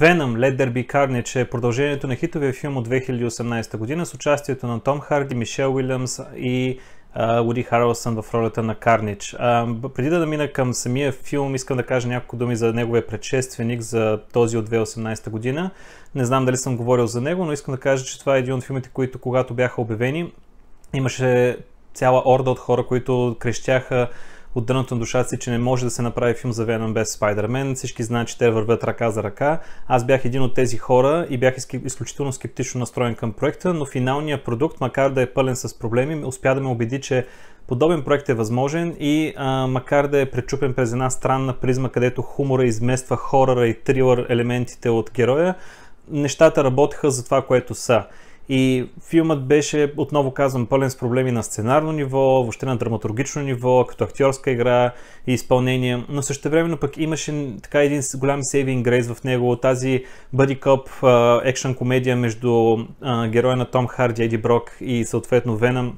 Venom, Let There Be Carnage е продължението на хитовия филм от 2018 година с участието на Том Харди, Мишел Уилямс и Уди Харлсън в ролята на Карнич. преди да намина към самия филм, искам да кажа няколко думи за неговия предшественик, за този от 2018 година. Не знам дали съм говорил за него, но искам да кажа, че това е един от филмите, които когато бяха обявени, имаше цяла орда от хора, които крещяха от дъното на душата си, че не може да се направи филм за Веном без Спайдермен. Всички знаят, че те вървят ръка за ръка. Аз бях един от тези хора и бях изключително скептично настроен към проекта, но финалният продукт, макар да е пълен с проблеми, успя да ме убеди, че подобен проект е възможен и а, макар да е пречупен през една странна призма, където хумора измества хорора и трилър елементите от героя, нещата работеха за това, което са. И филмът беше, отново казвам, пълен с проблеми на сценарно ниво, въобще на драматургично ниво, като актьорска игра и изпълнение, но също времено пък имаше така един голям saving grace в него, тази Buddy Cop екшен комедия между героя на Том Харди, Еди Брок и съответно Веном,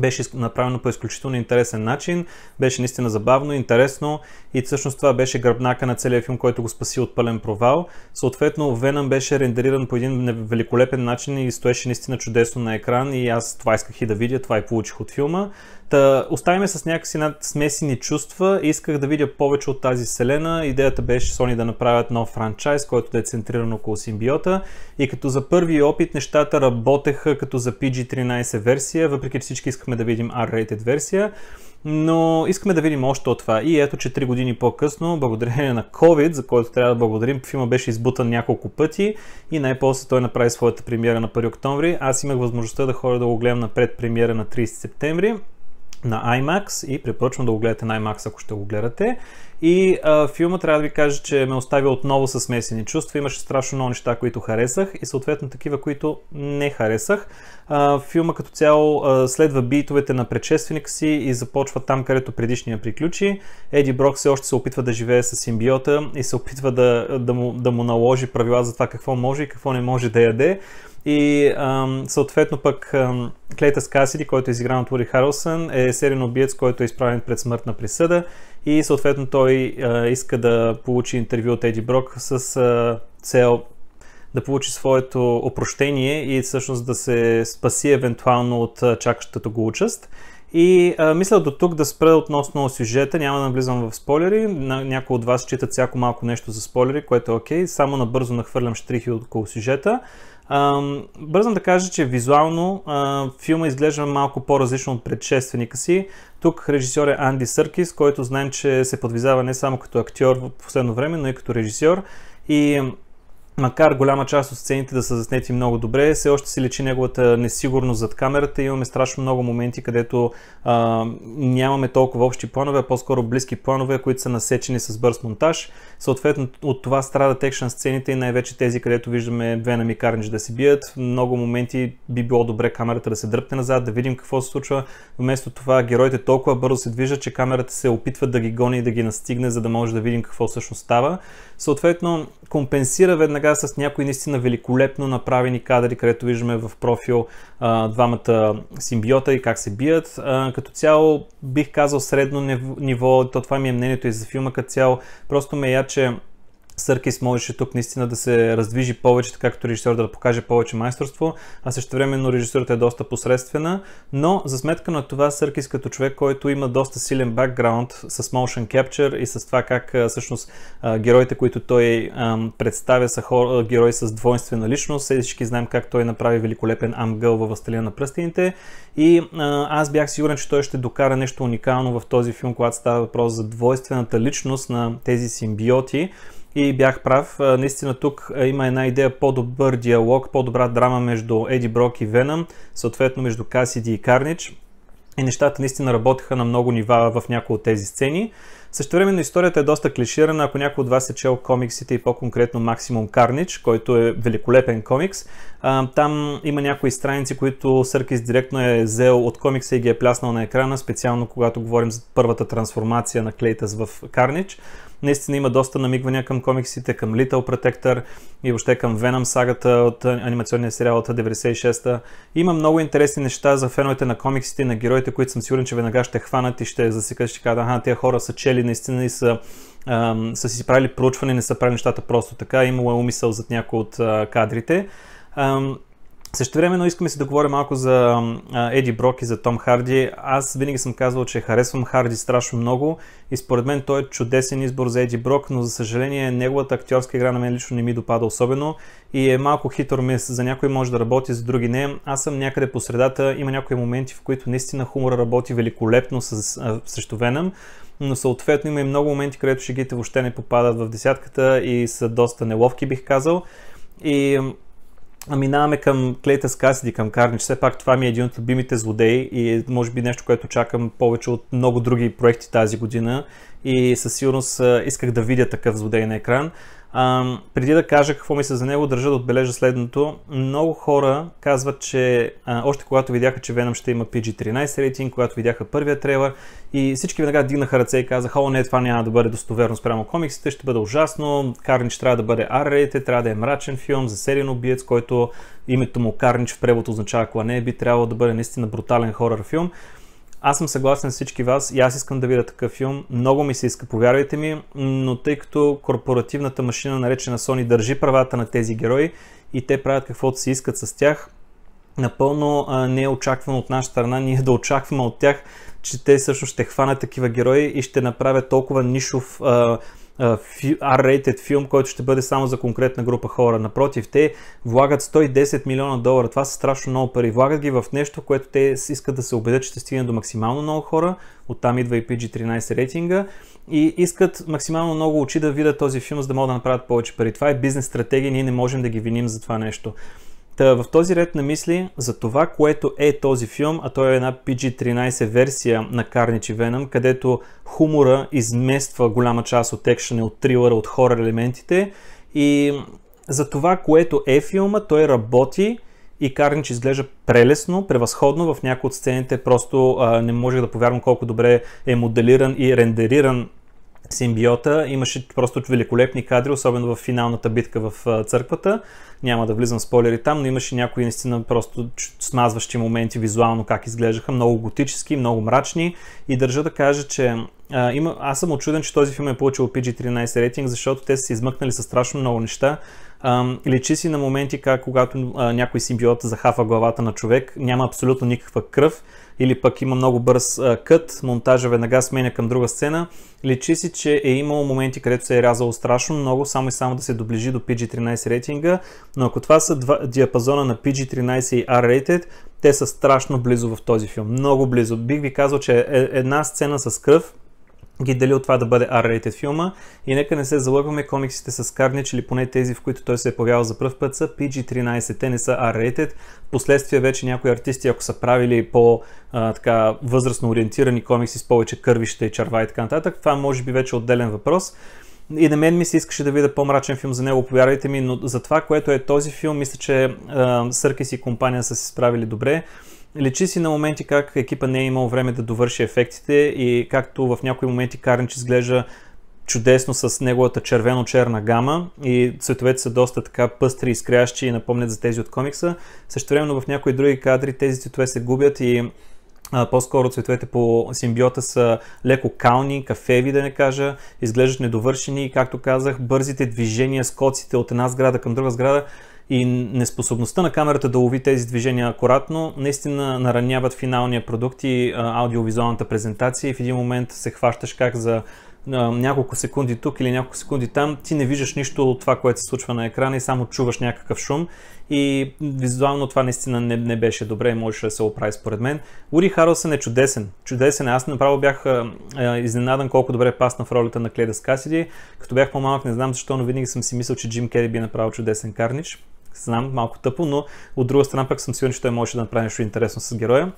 беше направено по изключително интересен начин, беше наистина забавно, интересно и всъщност това беше гръбнака на целия филм, който го спаси от пълен провал. Съответно, Веном беше рендериран по един великолепен начин и стоеше наистина чудесно на екран и аз това исках и да видя, това и получих от филма. Та, оставяме с някакси над смесени чувства. Исках да видя повече от тази вселена. Идеята беше Sony да направят нов франчайз, който да е центриран около симбиота. И като за първи опит нещата работеха като за PG-13 версия, въпреки че всички искахме да видим R-rated версия. Но искаме да видим още от това. И ето, че 3 години по-късно, благодарение на COVID, за който трябва да благодарим, филма беше избутан няколко пъти и най-после той направи своята премиера на 1 октомври. Аз имах възможността да ходя да го гледам на предпремиера на 30 септември на IMAX и препоръчвам да го гледате на IMAX, ако ще го гледате. И а, филма трябва да ви кажа, че ме остави отново с смесени чувства. Имаше страшно много неща, които харесах и съответно такива, които не харесах. А, филма като цяло а, следва битовете на предшественика си и започва там, където предишния приключи. Еди Брок все още се опитва да живее с симбиота и се опитва да, да, му, да му наложи правила за това какво може и какво не може да яде. И ам, съответно пък Клейта Клейтъс Касиди, който е изигран от Ури Харлсън, е сериен убиец, който е изправен пред смъртна присъда и съответно той а, иска да получи интервю от Еди Брок с а, цел да получи своето опрощение и всъщност да се спаси евентуално от чакащата го участ. И а, мисля до тук да спра относно сюжета, няма да навлизам в спойлери, на, някои от вас читат всяко малко нещо за спойлери, което е окей, okay. само набързо нахвърлям штрихи около сюжета. Бързам да кажа, че визуално филма изглежда малко по-различно от предшественика си. Тук режисьор е Анди Съркис, който знаем, че се подвизава не само като актьор в последно време, но и като режисьор. И Макар голяма част от сцените да са заснети много добре, все още се лечи неговата несигурност зад камерата. Имаме страшно много моменти, където а, нямаме толкова общи планове, а по-скоро близки планове, които са насечени с бърз монтаж. Съответно от това страдат екшен сцените и най-вече тези, където виждаме две Карнич да се бият. Много моменти би било добре камерата да се дръпне назад, да видим какво се случва. Вместо това героите толкова бързо се движат, че камерата се опитва да ги гони и да ги настигне, за да може да видим какво всъщност става. Съответно компенсира веднага така с някои наистина великолепно направени кадри, където виждаме в профил а, двамата симбиота и как се бият. А, като цяло бих казал средно ниво, то това ми е мнението и за филма като цяло. Просто ме я, че Съркис можеше тук наистина да се раздвижи повече, така като режисьор да покаже повече майсторство, а също времено режисурата е доста посредствена, но за сметка на това Съркис като човек, който има доста силен бакграунд с motion capture и с това как всъщност героите, които той представя са герои с двойствена личност, е, всички знаем как той направи великолепен Амгъл във Сталина на пръстените и аз бях сигурен, че той ще докара нещо уникално в този филм, когато става въпрос за двойствената личност на тези симбиоти, и бях прав. Наистина тук има една идея по-добър диалог, по-добра драма между Еди Брок и Веном, съответно между Касиди и Карнич. И нещата наистина работеха на много нива в някои от тези сцени. Също време историята е доста клиширана, ако някой от вас е чел комиксите и по-конкретно Максимум Карнич, който е великолепен комикс. там има някои страници, които Съркис директно е взел от комикса и ги е пляснал на екрана, специално когато говорим за първата трансформация на Клейтас в Карнич. Наистина има доста намигвания към комиксите, към Little Protector и въобще към Venom сагата от анимационния сериал от 96-та. Има много интересни неща за феновете на комиксите и на героите, които съм сигурен, че веднага ще хванат и ще засекат, ще кажат, аха, тия хора са чели наистина и са са си правили проучване, не са правили нещата просто така, имало е умисъл зад някои от кадрите. Също времено искам искаме се да говорим малко за Еди Брок и за Том Харди. Аз винаги съм казвал, че харесвам Харди страшно много и според мен той е чудесен избор за Еди Брок, но за съжаление неговата актьорска игра на мен лично не ми допада особено и е малко хитър мис. За някой може да работи, за други не. Аз съм някъде по средата. Има някои моменти, в които наистина хумора работи великолепно с, срещу Веном, но съответно има и много моменти, където шегите въобще не попадат в десятката и са доста неловки, бих казал. И а минаваме към Клейтъс Касиди, към Карнич. Все пак това ми е един от любимите злодеи и е, може би нещо, което чакам повече от много други проекти тази година и със сигурност исках да видя такъв злодей на екран. А, преди да кажа какво мисля за него, държа да отбележа следното. Много хора казват, че а, още когато видяха, че Venom ще има PG-13 рейтинг, когато видяха първия трейлер, и всички веднага дигнаха ръце и казаха, о не, това няма да бъде достоверно спрямо комиксите, ще бъде ужасно, Карнич трябва да бъде R-rated, трябва да е мрачен филм за сериен убиец, който името му Карнич в превод означава ако не е би трябвало да бъде наистина брутален хорър филм. Аз съм съгласен с всички вас и аз искам да видя такъв филм. Много ми се иска, повярвайте ми, но тъй като корпоративната машина, наречена Sony, държи правата на тези герои и те правят каквото си искат с тях, напълно а, не е очаквано от наша страна ние да очакваме от тях, че те също ще хванат такива герои и ще направят толкова нишов а, R-rated филм, който ще бъде само за конкретна група хора. Напротив, те влагат 110 милиона долара. Това са страшно много пари. Влагат ги в нещо, което те искат да се убедят, че ще стигне до максимално много хора. Оттам идва и PG-13 рейтинга. И искат максимално много очи да видят този филм, за да могат да направят повече пари. Това е бизнес стратегия, ние не можем да ги виним за това нещо. Та, в този ред на мисли, за това, което е този филм, а той е една PG-13 версия на Карнич и Venom, където хумора измества голяма част от екшена, от трилъра, от хора елементите и за това, което е филма, той работи и Карнич изглежда прелесно, превъзходно. В някои от сцените просто а, не можех да повярвам колко добре е моделиран и рендериран симбиота. Имаше просто великолепни кадри, особено в финалната битка в църквата. Няма да влизам в спойлери там, но имаше някои наистина просто смазващи моменти визуално как изглеждаха. Много готически, много мрачни. И държа да кажа, че а, има, аз съм очуден, че този филм е получил PG-13 рейтинг, защото те са се измъкнали с страшно много неща. А, личи си на моменти как когато а, някой симбиот захафа главата на човек, няма абсолютно никаква кръв или пък има много бърз а, кът, монтажа веднага сменя към друга сцена. Личи си, че е имало моменти, където се е рязало страшно много, само и само да се доближи до PG-13 рейтинга, но ако това са два, диапазона на PG-13 и R-rated, те са страшно близо в този филм, много близо. Бих ви казал, че е една сцена с кръв, ги дели от това да бъде R-rated филма и нека не се залъгваме, комиксите с Карнич или поне тези, в които той се е появявал за пръв път са PG-13, те не са R-rated. Впоследствие вече някои артисти, ако са правили по така, възрастно ориентирани комикси с повече кървища и черва и така нататък, това може би вече е отделен въпрос. И на мен ми се искаше да видя по-мрачен филм за него, повярвайте ми, но за това, което е този филм, мисля, че Съркис и компания са се справили добре. Лечи си на моменти как екипа не е имал време да довърши ефектите и както в някои моменти Карнич изглежда чудесно с неговата червено-черна гама и цветовете са доста така пъстри, изкрящи и напомнят за тези от комикса. Също времено в някои други кадри тези цветове се губят и а, по-скоро цветовете по симбиота са леко кални, кафеви да не кажа, изглеждат недовършени и както казах, бързите движения, скоците от една сграда към друга сграда и неспособността на камерата да лови тези движения акуратно, наистина нараняват финалния продукт и аудиовизуалната презентация и в един момент се хващаш как за няколко секунди тук или няколко секунди там, ти не виждаш нищо от това, което се случва на екрана и само чуваш някакъв шум и визуално това наистина не, не беше добре и можеше да се оправи според мен. Ури Харлсън е чудесен. Чудесен. Е. Аз направо бях е, изненадан колко добре пасна в ролята на Кледас Касиди. Като бях по-малък не знам защо, но винаги съм си мислил, че Джим Кери би направил чудесен карнич. Знам, малко тъпо, но от друга страна пък съм сигурен, че той може да направи нещо интересно с героя.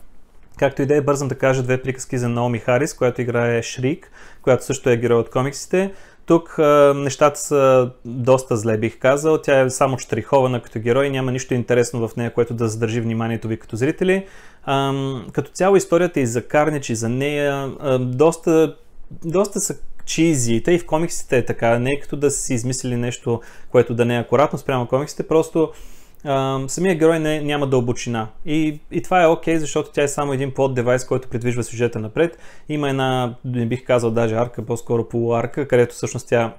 Както и да е, бързам да кажа две приказки за Наоми Харис, която играе Шрик, която също е герой от комиксите. Тук а, нещата са доста зле, бих казал. Тя е само штрихована като герой, няма нищо интересно в нея, което да задържи вниманието ви като зрители. А, като цяло историята и за Карнич, и за нея а, доста, доста са чизи. и в комиксите е така. Не е като да си измислили нещо, което да не е акуратно спрямо комиксите, просто Uh, самия герой не, няма дълбочина. И, и това е окей, okay, защото тя е само един плод девайс, който придвижва сюжета напред. Има една, не бих казал даже арка, по-скоро полуарка, където всъщност тя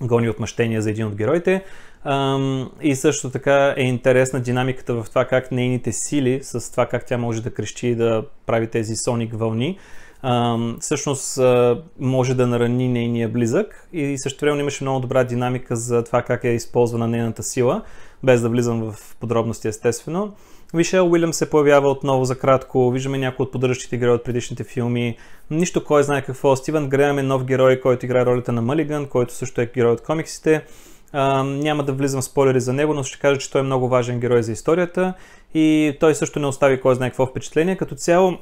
гони отмъщение за един от героите. Uh, и също така е интересна динамиката в това как нейните сили, с това как тя може да крещи и да прави тези соник вълни, а, всъщност а, може да нарани нейния близък и също време имаше много добра динамика за това как е използвана нейната сила, без да влизам в подробности естествено. Вишел Уилям се появява отново за кратко, виждаме някои от поддържащите герои от предишните филми, нищо кой знае какво. Стивен Греъм е нов герой, който играе ролята на Малиган, който също е герой от комиксите. Uh, няма да влизам в спойлери за него, но ще кажа, че той е много важен герой за историята и той също не остави кой знае какво впечатление. Като цяло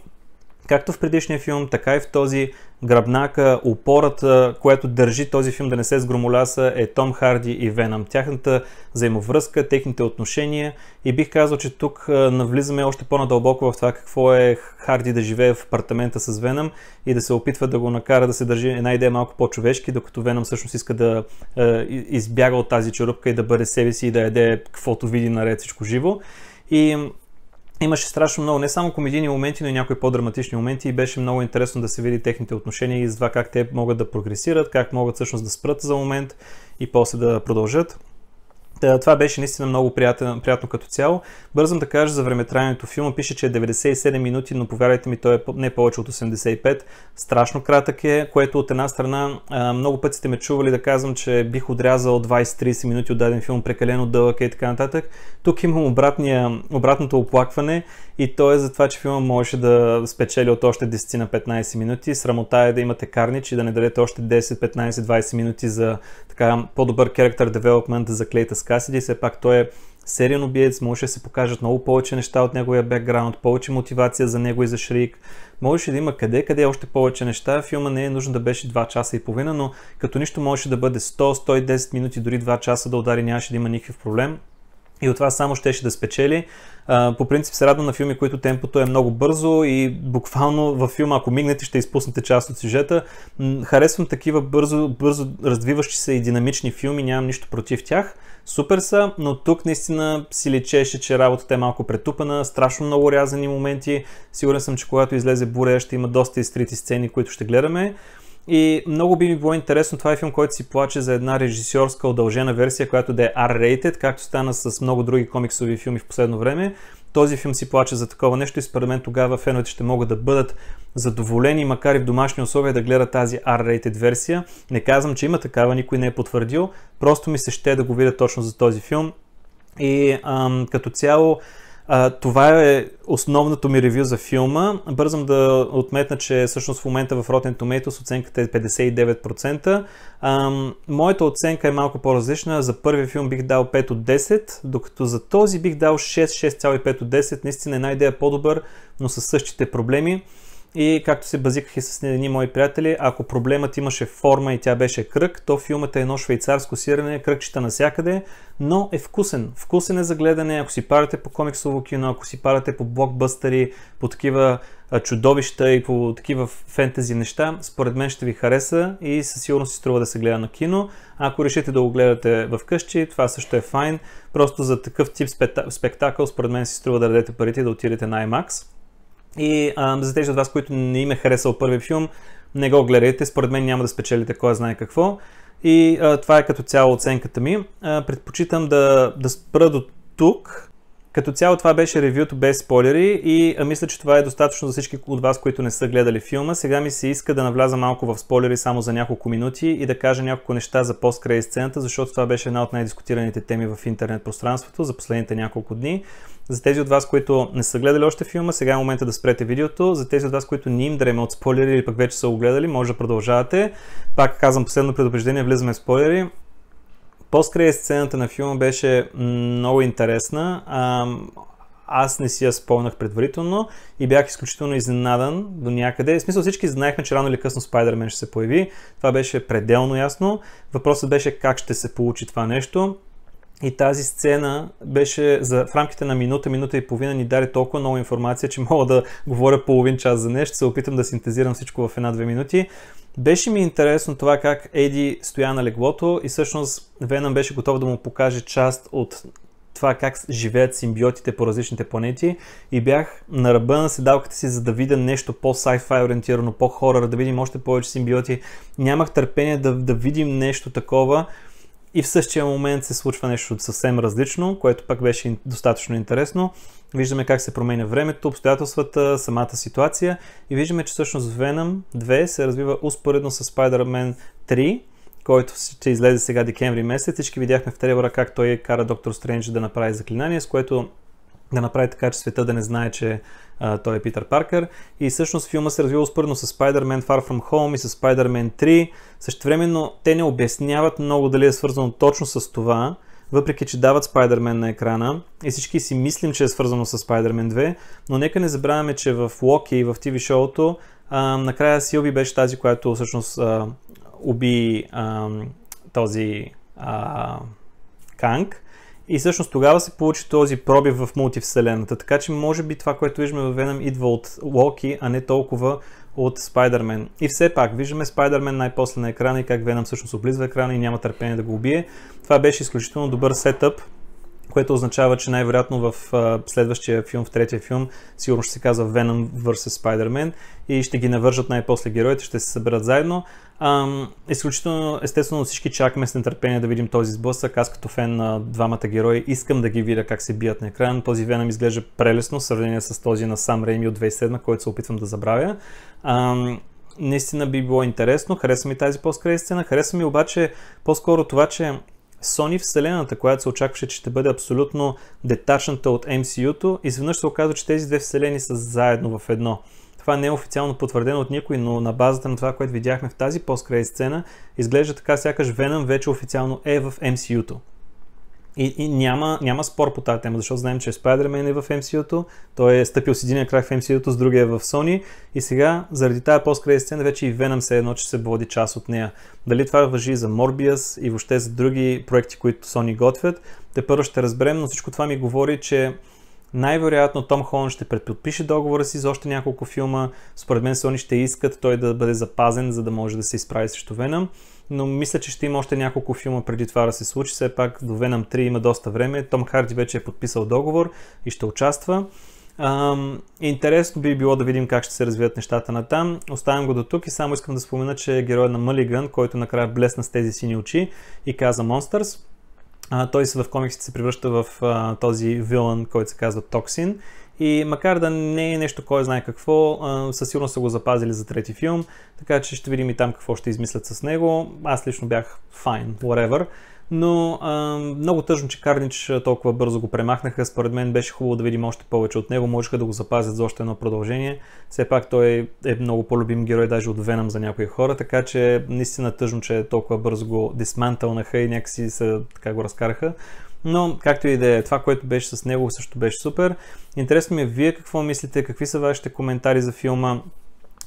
Както в предишния филм, така и в този гръбнака, опората, която държи този филм да не се сгромоляса е Том Харди и Венам. Тяхната взаимовръзка, техните отношения и бих казал, че тук навлизаме още по-надълбоко в това какво е Харди да живее в апартамента с Венам и да се опитва да го накара да се държи една идея малко по-човешки, докато Венам всъщност иска да избяга от тази черупка и да бъде себе си и да яде каквото види наред всичко живо. И имаше страшно много, не само комедийни моменти, но и някои по-драматични моменти и беше много интересно да се види техните отношения и за това как те могат да прогресират, как могат всъщност да спрат за момент и после да продължат. Та, това беше наистина много приятен, приятно като цяло. Бързам да кажа за времетраенето. Филма пише, че е 97 минути, но повярвайте ми, той е не повече от 85. Страшно кратък е, което от една страна много пъти сте ме чували да казвам, че бих отрязал 20-30 минути от даден филм, прекалено дълъг е и така нататък. Тук имам обратния, обратното оплакване и то е за това, че филма можеше да спечели от още 10 на 15 минути. Срамота е да имате карнич и да не дадете още 10, 15, 20 минути за така по-добър character development за Клейта Касиди, все пак той е сериен убиец, може да се покажат много повече неща от неговия бекграунд, повече мотивация за него и за Шрик. Можеше да има къде, къде още повече неща. Филма не е нужно да беше 2 часа и половина, но като нищо можеше да бъде 100, 110 минути, дори 2 часа да удари, нямаше да има никакъв проблем и от това само ще да спечели. по принцип се радвам на филми, които темпото е много бързо и буквално във филма, ако мигнете, ще изпуснете част от сюжета. Харесвам такива бързо, бързо развиващи се и динамични филми, нямам нищо против тях. Супер са, но тук наистина си лечеше, че работата е малко претупана, страшно много рязани моменти. Сигурен съм, че когато излезе Бурея ще има доста изтрити сцени, които ще гледаме. И много би ми било интересно, това е филм, който си плаче за една режисьорска удължена версия, която да е R-rated, както стана с много други комиксови филми в последно време. Този филм си плаче за такова нещо и според мен тогава феновете ще могат да бъдат задоволени, макар и в домашни условия да гледат тази R-rated версия. Не казвам, че има такава, никой не е потвърдил, просто ми се ще да го видя точно за този филм. И ам, като цяло, а, това е основното ми ревю за филма. Бързам да отметна, че всъщност в момента в Rotten Tomatoes оценката е 59%. А, моята оценка е малко по-различна. За първия филм бих дал 5 от 10, докато за този бих дал 6, 6,5 от 10. Наистина една идея е по-добър, но със същите проблеми. И както се базиках и с едни мои приятели, ако проблемът имаше форма и тя беше кръг, то филмът е едно швейцарско сирене, кръгчета насякъде, но е вкусен. Вкусен е за гледане, ако си парате по комиксово кино, ако си парате по блокбъстъри, по такива чудовища и по такива фентези неща, според мен ще ви хареса и със сигурност си струва да се гледа на кино. ако решите да го гледате вкъщи, това също е файн. Просто за такъв тип спектакъл, според мен си струва да дадете парите и да отидете на IMAX. И а, за тези от вас, които не им е харесал първи филм, не го гледайте. Според мен няма да спечелите кой знае какво. И а, това е като цяло оценката ми. А, предпочитам да, да спра до тук. Като цяло това беше ревюто без спойлери и а, мисля, че това е достатъчно за всички от вас, които не са гледали филма. Сега ми се иска да навляза малко в спойлери само за няколко минути и да кажа няколко неща за пост-крей сцената, защото това беше една от най-дискутираните теми в интернет пространството за последните няколко дни. За тези от вас, които не са гледали още филма, сега е момента да спрете видеото. За тези от вас, които не им дреме от спойлери или пък вече са го гледали, може да продължавате. Пак казвам последно предупреждение, влизаме в спойлери. По-скрай сцената на филма беше много интересна. аз не си я спомнах предварително и бях изключително изненадан до някъде. В смисъл всички знаехме, че рано или късно Спайдермен ще се появи. Това беше пределно ясно. Въпросът беше как ще се получи това нещо. И тази сцена беше за, в рамките на минута, минута и половина ни даде толкова много информация, че мога да говоря половин час за нещо. Ще се опитам да синтезирам всичко в една-две минути. Беше ми интересно това как Еди стоя на леглото и всъщност Веном беше готов да му покаже част от това как живеят симбиотите по различните планети и бях на ръба на седалката си, за да видя нещо по-sci-fi ориентирано, по-хорър, да видим още повече симбиоти. Нямах търпение да, да видим нещо такова, и в същия момент се случва нещо съвсем различно, което пък беше достатъчно интересно. Виждаме как се променя времето, обстоятелствата, самата ситуация и виждаме, че всъщност Venom 2 се развива успоредно с Spider-Man 3, който ще излезе сега декември месец. Всички видяхме в трейлера как той кара Доктор Стрендж да направи заклинание, с което да направи така, че света да не знае, че а, той е Питър Паркър. И всъщност филма се развива успърно с Spider-Man Far From Home и с Spider-Man 3. Същевременно те не обясняват много дали е свързано точно с това, въпреки че дават Spider-Man на екрана и всички си мислим, че е свързано с Spider-Man 2, но нека не забравяме, че в Локи и в TV шоуто накрая Силви беше тази, която всъщност а, уби а, този а, Канг и всъщност тогава се получи този пробив в мултивселената. Така че може би това, което виждаме в Venom идва от Локи, а не толкова от Спайдермен. И все пак, виждаме Спайдермен най-после на екрана и как Веном всъщност облизва екрана и няма търпение да го убие. Това беше изключително добър сетъп което означава, че най-вероятно в а, следващия филм, в третия филм, сигурно ще се казва Venom vs. Spider-Man и ще ги навържат най-после героите, ще се съберат заедно. А, изключително, естествено, всички чакаме с нетърпение да видим този сблъсък. Аз като фен на двамата герои искам да ги видя как се бият на екран. Този Venom изглежда прелесно в сравнение с този на Сам Рейми от 2007, който се опитвам да забравя. А, наистина би било интересно. Харесва ми тази по-скра сцена. Харесва ми обаче по-скоро това, че Sony вселената, която се очакваше, че ще бъде абсолютно детачната от MCU-то, изведнъж се оказва, че тези две вселени са заедно в едно. Това не е официално потвърдено от никой, но на базата на това, което видяхме в тази пост край сцена, изглежда така сякаш Venom вече официално е в MCU-то. И, и няма, няма спор по тази тема, защото знаем, че Spider-Man е в MCU-то, той е стъпил с един крак в MCU-то, с другия е в Sony и сега заради тази пост сцена вече и Venom се едно, че се води част от нея. Дали това въжи за Morbius и въобще за други проекти, които Sony готвят, те първо ще разберем, но всичко това ми говори, че най-вероятно Том Холанд ще предподпише договора си за още няколко филма. Според мен Sony ще искат той да бъде запазен, за да може да се изправи срещу Venom но мисля, че ще има още няколко филма преди това да се случи. Все пак до Venom 3 има доста време. Том Харди вече е подписал договор и ще участва. Ам, интересно би било да видим как ще се развият нещата на там. Оставям го до тук и само искам да спомена, че е героя на Мълиган, който накрая блесна с тези сини очи и каза Монстърс. Той той в комиксите се превръща в а, този вилън, който се казва Токсин и макар да не е нещо кой знае какво, със сигурност са го запазили за трети филм, така че ще видим и там какво ще измислят с него. Аз лично бях fine, whatever. Но много тъжно, че Карнич толкова бързо го премахнаха. Според мен беше хубаво да видим още повече от него. Можеха да го запазят за още едно продължение. Все пак той е много по-любим герой, даже от Веном за някои хора, така че наистина тъжно, че толкова бързо го дисмантълнаха и някакси се така го разкараха. Но, както и да е, това, което беше с него, също беше супер. Интересно ми е вие какво мислите, какви са вашите коментари за филма.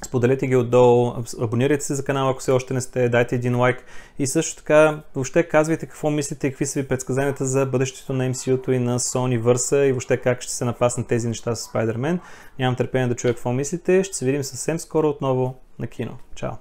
Споделете ги отдолу, абонирайте се за канала, ако все още не сте, дайте един лайк и също така въобще казвайте какво мислите и какви са ви предсказанията за бъдещето на MCU-то и на Sony Versa и въобще как ще се напаснат тези неща с Spider-Man. Нямам търпение да чуя какво мислите. Ще се видим съвсем скоро отново на кино. Чао!